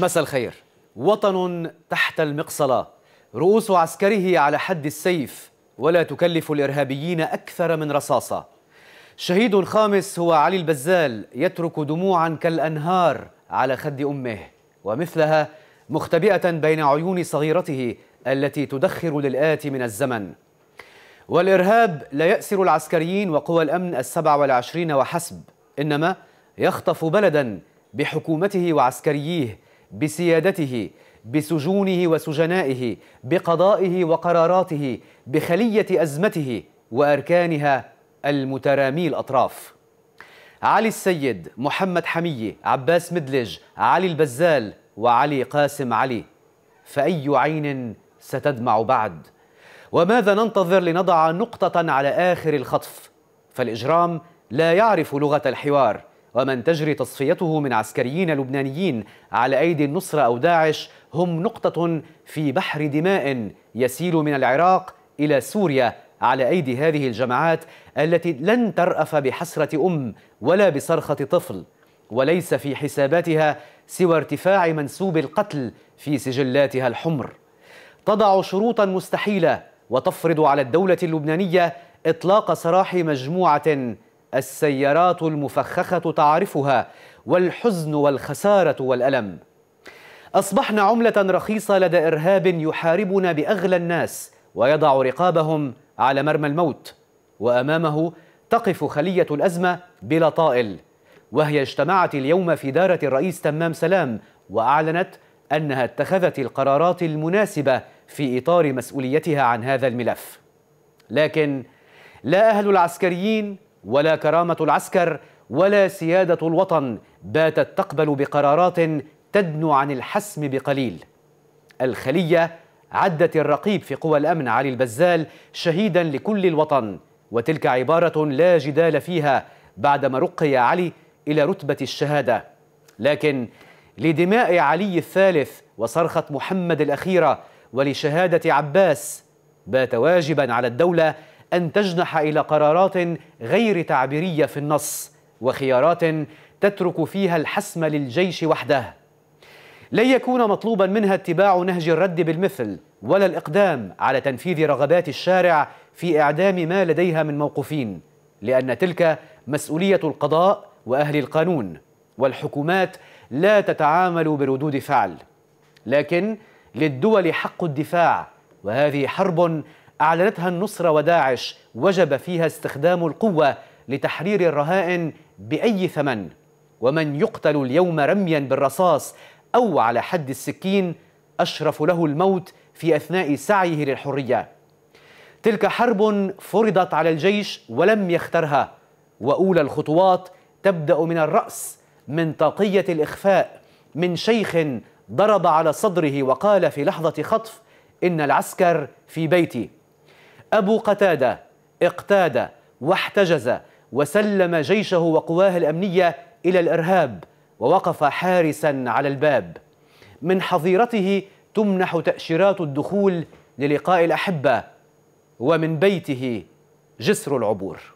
مساء الخير وطن تحت المقصلة رؤوس عسكره على حد السيف ولا تكلف الإرهابيين أكثر من رصاصة شهيد خامس هو علي البزال يترك دموعا كالأنهار على خد أمه ومثلها مختبئة بين عيون صغيرته التي تدخر للآت من الزمن والإرهاب لا يأسر العسكريين وقوى الأمن السبع والعشرين وحسب إنما يخطف بلدا بحكومته وعسكرييه بسيادته بسجونه وسجنائه بقضائه وقراراته بخليه ازمته واركانها المترامي الاطراف علي السيد محمد حميه عباس مدلج علي البزال وعلي قاسم علي فاي عين ستدمع بعد وماذا ننتظر لنضع نقطه على اخر الخطف فالاجرام لا يعرف لغه الحوار ومن تجري تصفيته من عسكريين لبنانيين على أيدي النصرة أو داعش هم نقطة في بحر دماء يسيل من العراق إلى سوريا على أيدي هذه الجماعات التي لن ترأف بحسرة أم ولا بصرخة طفل وليس في حساباتها سوى ارتفاع منسوب القتل في سجلاتها الحمر تضع شروطا مستحيلة وتفرض على الدولة اللبنانية إطلاق سراح مجموعة السيارات المفخخة تعرفها والحزن والخسارة والألم أصبحنا عملة رخيصة لدى إرهاب يحاربنا بأغلى الناس ويضع رقابهم على مرمى الموت وأمامه تقف خلية الأزمة بلا طائل وهي اجتمعت اليوم في دارة الرئيس تمام سلام وأعلنت أنها اتخذت القرارات المناسبة في إطار مسؤوليتها عن هذا الملف لكن لا أهل العسكريين ولا كرامة العسكر ولا سيادة الوطن باتت تقبل بقرارات تدنو عن الحسم بقليل الخلية عدت الرقيب في قوى الأمن علي البزال شهيدا لكل الوطن وتلك عبارة لا جدال فيها بعدما رقي علي إلى رتبة الشهادة لكن لدماء علي الثالث وصرخة محمد الأخيرة ولشهادة عباس بات واجبا على الدولة أن تجنح إلى قرارات غير تعبيرية في النص وخيارات تترك فيها الحسم للجيش وحده لن يكون مطلوبا منها اتباع نهج الرد بالمثل ولا الإقدام على تنفيذ رغبات الشارع في إعدام ما لديها من موقوفين لأن تلك مسؤولية القضاء وأهل القانون والحكومات لا تتعامل بردود فعل لكن للدول حق الدفاع وهذه حرب أعلنتها النصرة وداعش وجب فيها استخدام القوة لتحرير الرهائن بأي ثمن ومن يقتل اليوم رميا بالرصاص أو على حد السكين أشرف له الموت في أثناء سعيه للحرية تلك حرب فرضت على الجيش ولم يخترها وأولى الخطوات تبدأ من الرأس من طاقية الإخفاء من شيخ ضرب على صدره وقال في لحظة خطف إن العسكر في بيتي أبو قتادة اقتاد واحتجز وسلم جيشه وقواه الأمنية إلى الإرهاب ووقف حارسا على الباب من حظيرته تمنح تأشيرات الدخول للقاء الأحبة ومن بيته جسر العبور